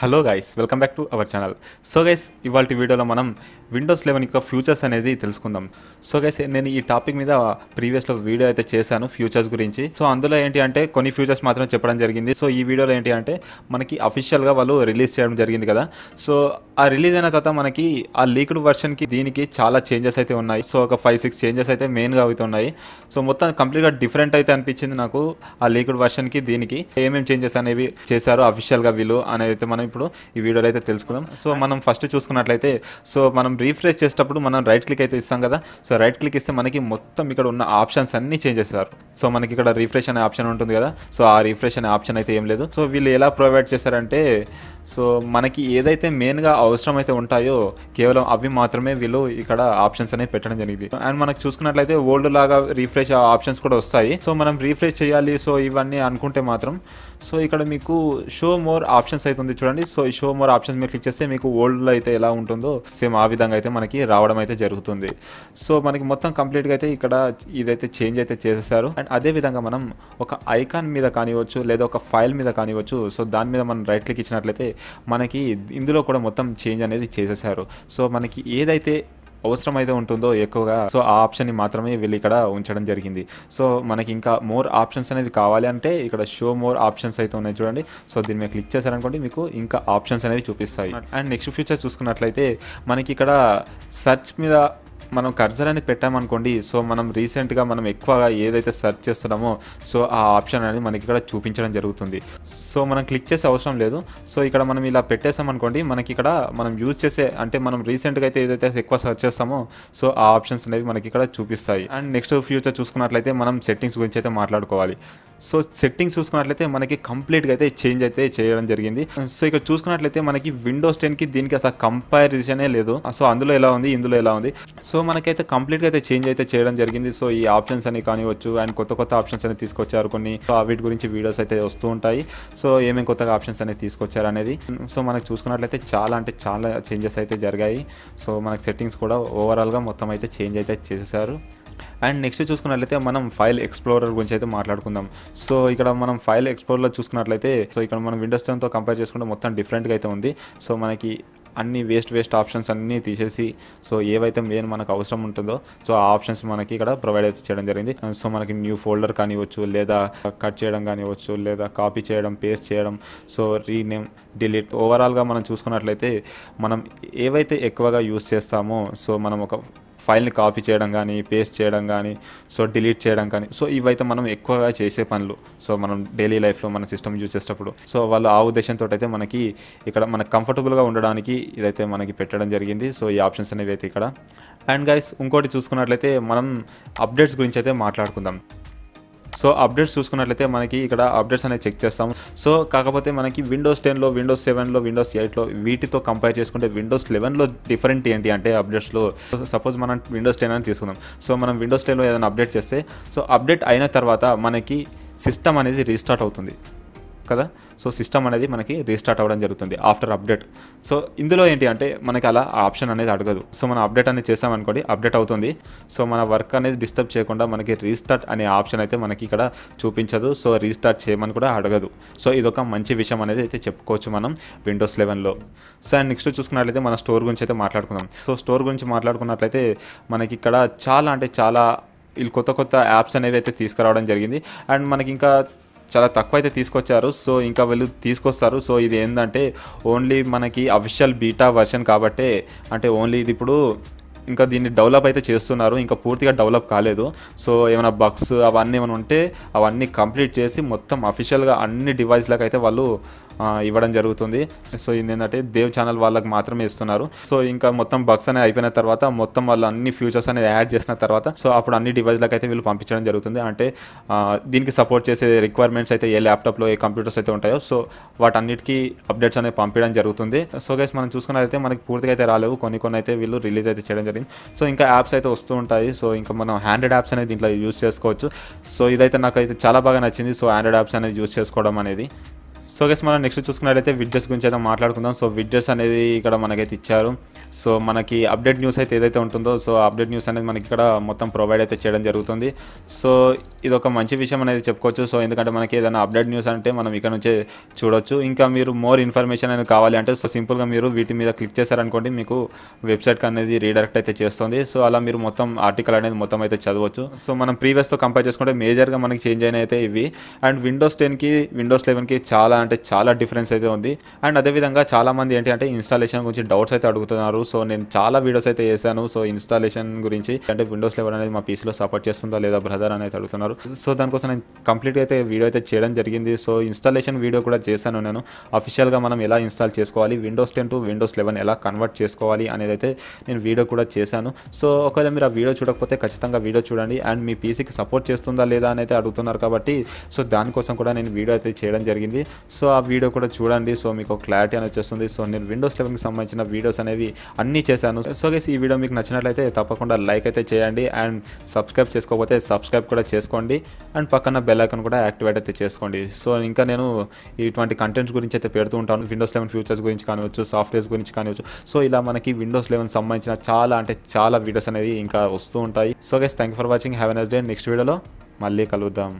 hello guys welcome back to our channel so guys ఇవాళ వీడియోలో మనం విండోస్ లెవెన్ యొక్క ఫ్యూచర్స్ అనేది తెలుసుకుందాం సో గైస్ నేను ఈ టాపిక్ మీద ప్రీవియస్లో వీడియో అయితే చేశాను ఫ్యూచర్స్ గురించి సో అందులో ఏంటి అంటే కొన్ని ఫ్యూచర్స్ మాత్రం చెప్పడం జరిగింది సో ఈ వీడియోలో ఏంటి అంటే మనకి అఫీషియల్గా వాళ్ళు రిలీజ్ చేయడం జరిగింది కదా సో ఆ రిలీజ్ అయిన తర్వాత మనకి ఆ లీక్డ్ వర్షన్కి దీనికి చాలా చేంజెస్ అయితే ఉన్నాయి సో ఒక ఫైవ్ సిక్స్ చేంజెస్ అయితే మెయిన్గా ఉన్నాయి సో మొత్తం కంప్లీట్గా డిఫరెంట్ అయితే అనిపించింది నాకు ఆ లీక్డ్ వర్షన్కి దీనికి ఏమేమి చేంజెస్ అనేవి చేశారు అఫీషియల్గా వీళ్ళు అనేది మనం ఇప్పుడు ఈ వీడియోలో అయితే తెలుసుకుందాం సో మనం ఫస్ట్ చూసుకున్నట్లయితే సో మనం రీఫ్రెష్ చేసేటప్పుడు మనం రైట్ క్లిక్ అయితే ఇస్తాం కదా సో రైట్ క్లిక్ ఇస్తే మనకి మొత్తం ఇక్కడ ఉన్న ఆప్షన్స్ అన్నీ చేంజ్ చేస్తారు సో మనకి ఇక్కడ రీఫ్రెష్ అనే ఆప్షన్ ఉంటుంది కదా సో ఆ రీఫ్రెష్ అనే ఆప్షన్ అయితే ఏం లేదు సో వీళ్ళు ఎలా ప్రొవైడ్ చేశారంటే సో మనకి ఏదైతే మెయిన్గా అవసరం అయితే ఉంటాయో కేవలం అవి మాత్రమే వీళ్ళు ఇక్కడ ఆప్షన్స్ అనేవి పెట్టడం జరిగింది అండ్ మనకు చూసుకున్నట్లయితే ఓల్డ్ లాగా రీఫ్రెష్ ఆప్షన్స్ కూడా వస్తాయి సో మనం రీఫ్రెష్ చేయాలి సో ఇవన్నీ అనుకుంటే మాత్రం సో ఇక్కడ మీకు షో మోర్ ఆప్షన్స్ అయితే ఉంది చూడండి సో ఈ షో మోర్ ఆప్షన్స్ మీరు క్లిక్ చేస్తే మీకు ఓల్డ్లో అయితే ఎలా ఉంటుందో సేమ్ ఆ విధంగా అయితే మనకి రావడం అయితే జరుగుతుంది సో మనకి మొత్తం కంప్లీట్గా అయితే ఇక్కడ ఇదైతే చేంజ్ అయితే చేసేసారు అండ్ అదే విధంగా మనం ఒక ఐకాన్ మీద కానివ్వచ్చు లేదా ఒక ఫైల్ మీద కానివ్వచ్చు సో దాని మీద మనం రైట్ క్లిక్ ఇచ్చినట్లయితే మనకి ఇందులో కూడా మొత్తం చేంజ్ అనేది చేసేసారు సో మనకి ఏదైతే అవసరం అయితే ఉంటుందో ఎక్కువగా సో ఆ ఆప్షన్ని మాత్రమే వీళ్ళు ఇక్కడ ఉంచడం జరిగింది సో మనకి ఇంకా మోర్ ఆప్షన్స్ అనేది కావాలి అంటే ఇక్కడ షో మోర్ ఆప్షన్స్ అయితే ఉన్నాయి చూడండి సో దీని మీద క్లిక్ చేశారనుకోండి మీకు ఇంకా ఆప్షన్స్ అనేవి చూపిస్తాయి అండ్ నెక్స్ట్ ఫ్యూచర్ చూసుకున్నట్లయితే మనకి ఇక్కడ సర్చ్ మీద మనం కర్జర్ అనేది పెట్టామనుకోండి సో మనం రీసెంట్గా మనం ఎక్కువగా ఏదైతే సెర్చ్ చేస్తున్నామో సో ఆ ఆప్షన్ అనేది మనకి ఇక్కడ చూపించడం జరుగుతుంది సో మనం క్లిక్ చేసే అవసరం లేదు సో ఇక్కడ మనం ఇలా పెట్టేసామనుకోండి మనకి ఇక్కడ మనం యూజ్ చేసే అంటే మనం రీసెంట్గా అయితే ఏదైతే ఎక్కువ సెర్చ్ చేస్తామో సో ఆ ఆప్షన్స్ అనేవి మనకి ఇక్కడ చూపిస్తాయి అండ్ నెక్స్ట్ ఫ్యూచర్ చూసుకున్నట్లయితే మనం సెట్టింగ్స్ గురించి అయితే మాట్లాడుకోవాలి సో సెట్టింగ్స్ చూసుకున్నట్లయితే మనకి కంప్లీట్గా అయితే చేంజ్ అయితే చేయడం జరిగింది సో ఇక్కడ చూసుకున్నట్లయితే మనకి విండోస్ టెన్కి దీనికి అసలు కంపారిజనే లేదు సో అందులో ఎలా ఉంది ఇందులో ఎలా ఉంది సో మనకైతే కంప్లీట్గా అయితే చేంజ్ అయితే చేయడం జరిగింది సో ఈ ఆప్షన్స్ అని కానివచ్చు అండ్ కొత్త కొత్త ఆప్షన్స్ అనేది తీసుకొచ్చారు కొన్ని సో వీటి గురించి వీడియోస్ అయితే వస్తూ ఉంటాయి సో ఏమేమి కొత్తగా ఆప్షన్స్ అనేది తీసుకొచ్చారు అనేది సో మనకు చూసుకున్నట్లయితే చాలా అంటే చాలా చేంజెస్ అయితే జరిగాయి సో మనకు సెట్టింగ్స్ కూడా ఓవరాల్గా మొత్తం అయితే చేంజ్ అయితే చేసేసారు అండ్ నెక్స్ట్ చూసుకున్నట్లయితే మనం ఫైల్ ఎక్స్ప్లోరర్ గురించి అయితే మాట్లాడుకుందాం సో ఇక్కడ మనం ఫైల్ ఎక్స్ప్లోరర్లో చూసుకున్నట్లయితే సో ఇక్కడ మనం విండోస్ టెన్తో కంపేర్ చేసుకుంటే మొత్తం డిఫరెంట్గా అయితే ఉంది సో మనకి అన్ని వేస్ట్ వేస్ట్ ఆప్షన్స్ అన్నీ తీసేసి సో ఏవైతే మెయిన్ మనకు అవసరం ఉంటుందో సో ఆ ఆప్షన్స్ మనకి ఇక్కడ ప్రొవైడ్ అయితే చేయడం జరిగింది సో మనకి న్యూ ఫోల్డర్ కానివ్వచ్చు లేదా కట్ చేయడం కానివ్వచ్చు లేదా కాపీ చేయడం పేస్ట్ చేయడం సో రీనేమ్ డిలీట్ ఓవరాల్గా మనం చూసుకున్నట్లయితే మనం ఏవైతే ఎక్కువగా యూస్ చేస్తామో సో మనం ఒక ఫైల్ని కాపీ చేయడం కానీ పేస్ట్ చేయడం కానీ సో డిలీట్ చేయడం కానీ సో ఇవైతే మనం ఎక్కువగా చేసే పనులు సో మనం డైలీ లైఫ్లో మన సిస్టమ్ యూజ్ చేసేటప్పుడు సో వాళ్ళు ఆ ఉద్దేశంతో అయితే మనకి ఇక్కడ మనకు కంఫర్టబుల్గా ఉండడానికి ఇదైతే మనకి పెట్టడం జరిగింది సో ఈ ఆప్షన్స్ అనేవి అయితే ఇక్కడ అండ్ గైస్ ఇంకోటి చూసుకున్నట్లయితే మనం అప్డేట్స్ గురించి అయితే మాట్లాడుకుందాం సో అప్డేట్స్ చూసుకున్నట్లయితే మనకి ఇక్కడ అప్డేట్స్ అనేది చెక్ చేస్తాం సో కాకపోతే మనకి విండోస్ టెన్లో విండోస్ సెవెన్లో విండోస్ ఎయిట్లో వీటితో కంపేర్ చేసుకుంటే విండోస్ లెవెన్లో డిఫరెంట్ ఏంటి అంటే అప్డేట్స్లో సపోజ్ మనం విండోస్ టెన్ అని తీసుకుందాం సో మనం విండోస్ టెన్లో ఏదైనా అప్డేట్ చేస్తే సో అప్డేట్ అయిన తర్వాత మనకి సిస్టమ్ అనేది రీస్టార్ట్ అవుతుంది కదా సో సిస్టమ్ అనేది మనకి రీస్టార్ట్ అవ్వడం జరుగుతుంది ఆఫ్టర్ అప్డేట్ సో ఇందులో ఏంటి అంటే మనకి అలా ఆప్షన్ అనేది అడగదు సో మనం అప్డేట్ అనేది చేసామనుకోండి అప్డేట్ అవుతుంది సో మన వర్క్ అనేది డిస్టర్బ్ చేయకుండా మనకి రీస్టార్ట్ అనే ఆప్షన్ అయితే మనకి ఇక్కడ చూపించదు సో రీస్టార్ట్ చేయమని కూడా అడగదు సో ఇదొక మంచి విషయం అనేది అయితే చెప్పుకోవచ్చు మనం విండోస్ లెవెన్లో సో అండ్ నెక్స్ట్ చూసుకున్నట్లయితే మన స్టోర్ గురించి అయితే మాట్లాడుకుందాం సో స్టోర్ గురించి మాట్లాడుకున్నట్లయితే మనకి ఇక్కడ చాలా అంటే చాలా వీళ్ళు కొత్త కొత్త యాప్స్ అనేవి అయితే తీసుకురావడం జరిగింది అండ్ మనకి ఇంకా చాలా తక్కువ అయితే తీసుకొచ్చారు సో ఇంకా వీళ్ళు తీసుకొస్తారు సో ఇది ఏంటంటే ఓన్లీ మనకి అఫిషియల్ బీటా వర్షన్ కాబట్టే అంటే ఓన్లీ ఇది ఇప్పుడు ఇంకా దీన్ని డెవలప్ అయితే చేస్తున్నారు ఇంకా పూర్తిగా డెవలప్ కాలేదు సో ఏమైనా బగ్స్ అవన్నీ ఏమైనా ఉంటే అవన్నీ కంప్లీట్ చేసి మొత్తం అఫీషియల్గా అన్ని డివైస్లకు అయితే వాళ్ళు ఇవ్వడం జరుగుతుంది సో ఏంటంటే దేవ్ ఛానల్ వాళ్ళకి మాత్రమే ఇస్తున్నారు సో ఇంకా మొత్తం బక్స్ అనేది అయిపోయిన తర్వాత మొత్తం వాళ్ళు అన్ని ఫ్యూచర్స్ అనేది యాడ్ చేసిన తర్వాత సో అప్పుడు అన్ని డివైజ్లకు అయితే వీళ్ళు పంపించడం జరుగుతుంది అంటే దీనికి సపోర్ట్ చేసే రిక్వైర్మెంట్స్ అయితే ఏ ల్యాప్టాప్లో ఏ కంప్యూటర్స్ అయితే ఉంటాయో సో వాటన్నిటికీ అప్డేట్స్ అనేది పంపించడం జరుగుతుంది సో గైస్ మనం చూసుకున్నట్లయితే మనకి పూర్తిగా అయితే రాలేవు కొన్ని కొన్ని అయితే వీళ్ళు రిలీజ్ అయితే చేయడం జరిగింది సో ఇంకా యాప్స్ అయితే వస్తూ ఉంటాయి సో ఇంకా మనం హ్యాండ్రెడ్ యాప్స్ అనేది దీంట్లో యూజ్ చేసుకోవచ్చు సో ఇదైతే నాకైతే చాలా బాగా నచ్చింది సో హ్యాండ్రెడ్ యాప్స్ అనేది యూజ్ చేసుకోవడం అనేది సో గెస్ మనం నెక్స్ట్ చూసుకున్నట్లయితే విడ్జెట్స్ గురించి అయితే మాట్లాడుకుందాం సో విడ్జెట్స్ అనేది ఇక్కడ మనకైతే ఇచ్చారు సో మనకి అప్డేట్ న్యూస్ అయితే ఏదైతే ఉంటుందో సో అప్డేట్ న్యూస్ అనేది మనకి ఇక్కడ మొత్తం ప్రొవైడ్ అయితే చేయడం జరుగుతుంది సో ఇది ఒక మంచి విషయం అనేది చెప్పుకోవచ్చు సో ఎందుకంటే మనకి ఏదైనా అప్డేట్ న్యూస్ అంటే మనం ఇక్కడ నుంచే చూడొచ్చు ఇంకా మీరు మోర్ ఇన్ఫర్మేషన్ అనేది కావాలి అంటే సో సింపుల్గా మీరు వీటి మీద క్లిక్ చేశారనుకోండి మీకు వెబ్సైట్ అనేది రీడైరెక్ట్ అయితే చేస్తుంది సో అలా మీరు మొత్తం ఆర్టికల్ అనేది మొత్తం అయితే చదవచ్చు సో మనం ప్రీవియస్తో కంపేర్ చేసుకుంటే మేజర్గా మనకి చేంజ్ అయిన అయితే ఇవి అండ్ విండోస్ టెన్కి విండోస్ లెవెన్కి చాలా అంటే చాలా డిఫరెన్స్ అయితే ఉంది అండ్ అదేవిధంగా చాలామంది ఏంటి అంటే ఇన్స్టాలేషన్ గురించి డౌట్స్ అయితే అడుగుతున్నారు సో నేను చాలా వీడియోస్ అయితే చేశాను సో ఇన్స్టాలేషన్ గురించి అంటే విండోస్ లెవెన్ అనేది మా పీసీలో సపోర్ట్ చేస్తుందా లేదా బ్రదర్ అని అయితే అడుగుతున్నారు సో దానికోసం నేను కంప్లీట్గా అయితే వీడియో అయితే చేయడం జరిగింది సో ఇన్స్టాలేషన్ వీడియో కూడా చేశాను నేను అఫీషియల్గా మనం ఎలా ఇన్స్టాల్ చేసుకోవాలి Windows ten to Windows eleven ఎలా కన్వర్ట్ చేసుకోవాలి అనేది అయితే నేను వీడియో కూడా చేశాను సో ఒకవేళ మీరు ఆ వీడియో చూడకపోతే ఖచ్చితంగా వీడియో చూడండి అండ్ మీ పీసీకి సపోర్ట్ చేస్తుందా లేదా అని అయితే అడుగుతున్నారు కాబట్టి సో దానికోసం కూడా నేను వీడియో అయితే చేయడం జరిగింది సో ఆ వీడియో కూడా చూడండి సో మీకు క్లారిటీ అని వచ్చేస్తుంది సో నేను విండోస్ లెవెన్కి సంబంధించిన వీడియోస్ అనేవి అన్నీ చేశాను సో గేసి ఈ వీడియో మీకు నచ్చినట్లయితే తప్పకుండా లైక్ అయితే చేయండి అండ్ సబ్స్క్రైబ్ చేసుకోకపోతే సబ్స్క్రైబ్ కూడా చేసుకోండి అండ్ పక్కన బెల్ ఐకన్ కూడా యాక్టివేట్ అయితే చేసుకోండి సో ఇంకా నేను ఇటువంటి కంటెంట్స్ గురించి అయితే పెడుతూ ఉంటాను విండోస్ లెవెన్ ఫ్యూచర్స్ గురించి కానివచ్చు సాఫ్ట్వేర్స్ గురించి కానివచ్చు సో ఇలా మనకి విండోస్ లెవెన్ సంబంధించిన చాలా అంటే చాలా వీడియోస్ అనేవి ఇంకా వస్తూ ఉంటాయి so guys thank for watching have nice day next వీడియోలో మళ్ళీ కలుద్దాం